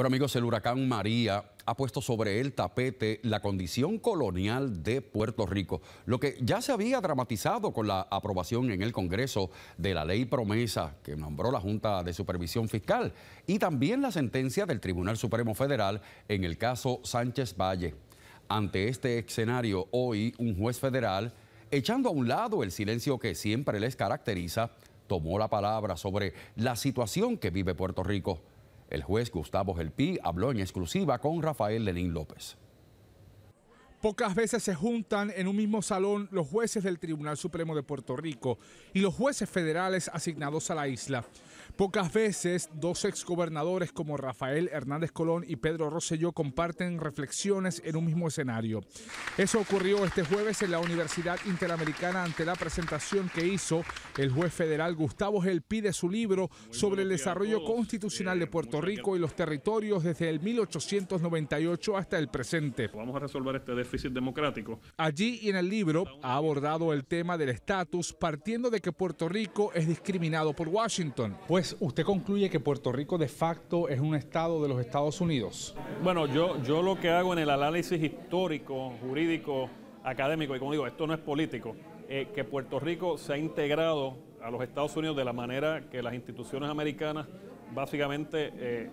Bueno amigos, el huracán María ha puesto sobre el tapete la condición colonial de Puerto Rico, lo que ya se había dramatizado con la aprobación en el Congreso de la ley promesa que nombró la Junta de Supervisión Fiscal y también la sentencia del Tribunal Supremo Federal en el caso Sánchez Valle. Ante este escenario, hoy un juez federal, echando a un lado el silencio que siempre les caracteriza, tomó la palabra sobre la situación que vive Puerto Rico. El juez Gustavo Gelpi habló en exclusiva con Rafael Lenín López. Pocas veces se juntan en un mismo salón los jueces del Tribunal Supremo de Puerto Rico y los jueces federales asignados a la isla. Pocas veces dos exgobernadores como Rafael Hernández Colón y Pedro Rosselló comparten reflexiones en un mismo escenario. Eso ocurrió este jueves en la Universidad Interamericana ante la presentación que hizo el juez federal Gustavo Gelpi de su libro sobre el desarrollo constitucional de eh, Puerto Rico y los territorios desde el 1898 hasta el presente. Vamos a resolver este déficit democrático. Allí y en el libro ha abordado el tema del estatus partiendo de que Puerto Rico es discriminado por Washington. Pues, ¿usted concluye que Puerto Rico de facto es un estado de los Estados Unidos? Bueno, yo, yo lo que hago en el análisis histórico, jurídico, académico, y como digo, esto no es político, es que Puerto Rico se ha integrado a los Estados Unidos de la manera que las instituciones americanas básicamente eh,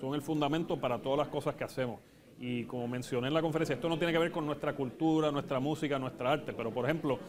son el fundamento para todas las cosas que hacemos. Y como mencioné en la conferencia, esto no tiene que ver con nuestra cultura, nuestra música, nuestra arte, pero por ejemplo,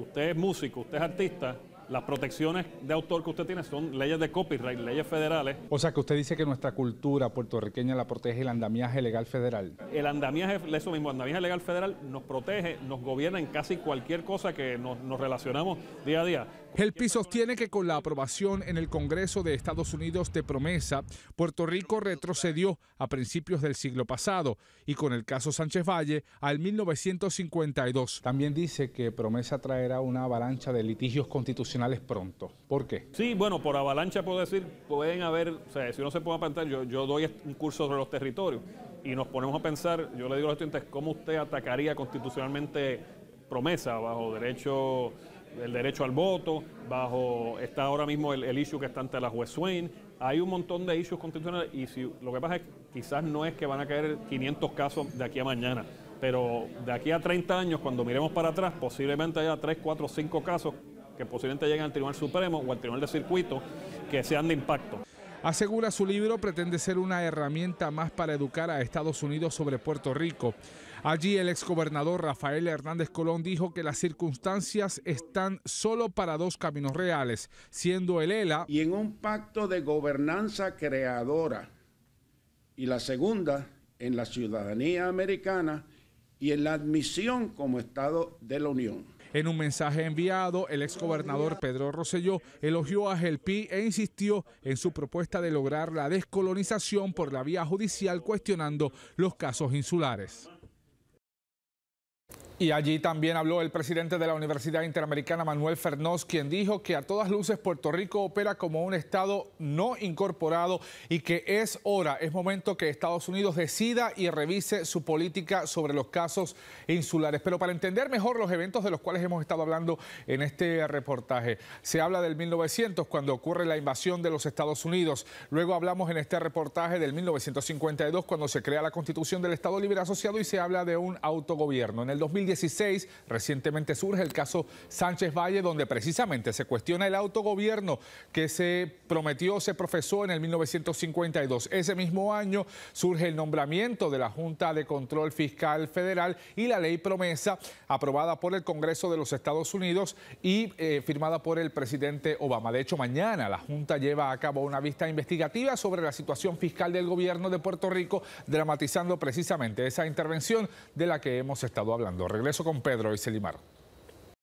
usted es músico, usted es artista, las protecciones de autor que usted tiene son leyes de copyright, leyes federales. O sea, que usted dice que nuestra cultura puertorriqueña la protege el andamiaje legal federal. El andamiaje, eso mismo, andamiaje legal federal nos protege, nos gobierna en casi cualquier cosa que nos, nos relacionamos día a día. El piso sostiene que con la aprobación en el Congreso de Estados Unidos de promesa, Puerto Rico retrocedió a principios del siglo pasado y con el caso Sánchez Valle al 1952. También dice que promesa traerá una avalancha de litigios constitucionales pronto. ¿Por qué? Sí, bueno, por avalancha puedo decir, pueden haber, o sea, si uno se pone a pensar, yo, yo doy un curso sobre los territorios y nos ponemos a pensar, yo le digo a los estudiantes, ¿cómo usted atacaría constitucionalmente promesa bajo derecho el derecho al voto, bajo está ahora mismo el, issue que está ante la juez Swain. Hay un montón de issues constitucionales y si, lo que pasa es que quizás no es que van a caer 500 casos de aquí a mañana, pero de aquí a 30 años, cuando miremos para atrás, posiblemente haya 3, 4, 5 casos que posiblemente lleguen al Tribunal Supremo o al Tribunal de Circuito que sean de impacto asegura su libro pretende ser una herramienta más para educar a Estados Unidos sobre Puerto Rico. Allí el exgobernador Rafael Hernández Colón dijo que las circunstancias están solo para dos caminos reales, siendo el ELA... Y en un pacto de gobernanza creadora. Y la segunda, en la ciudadanía americana y en la admisión como Estado de la Unión. En un mensaje enviado, el exgobernador Pedro Rosselló elogió a Gelpi e insistió en su propuesta de lograr la descolonización por la vía judicial cuestionando los casos insulares. Y allí también habló el presidente de la Universidad Interamericana, Manuel Fernós, quien dijo que a todas luces Puerto Rico opera como un Estado no incorporado y que es hora, es momento que Estados Unidos decida y revise su política sobre los casos insulares. Pero para entender mejor los eventos de los cuales hemos estado hablando en este reportaje, se habla del 1900, cuando ocurre la invasión de los Estados Unidos. Luego hablamos en este reportaje del 1952, cuando se crea la Constitución del Estado Libre Asociado y se habla de un autogobierno. En el 2010, Recientemente surge el caso Sánchez Valle, donde precisamente se cuestiona el autogobierno que se prometió, se profesó en el 1952. Ese mismo año surge el nombramiento de la Junta de Control Fiscal Federal y la ley promesa aprobada por el Congreso de los Estados Unidos y eh, firmada por el presidente Obama. De hecho, mañana la Junta lleva a cabo una vista investigativa sobre la situación fiscal del gobierno de Puerto Rico, dramatizando precisamente esa intervención de la que hemos estado hablando. Regreso con Pedro y Selimar.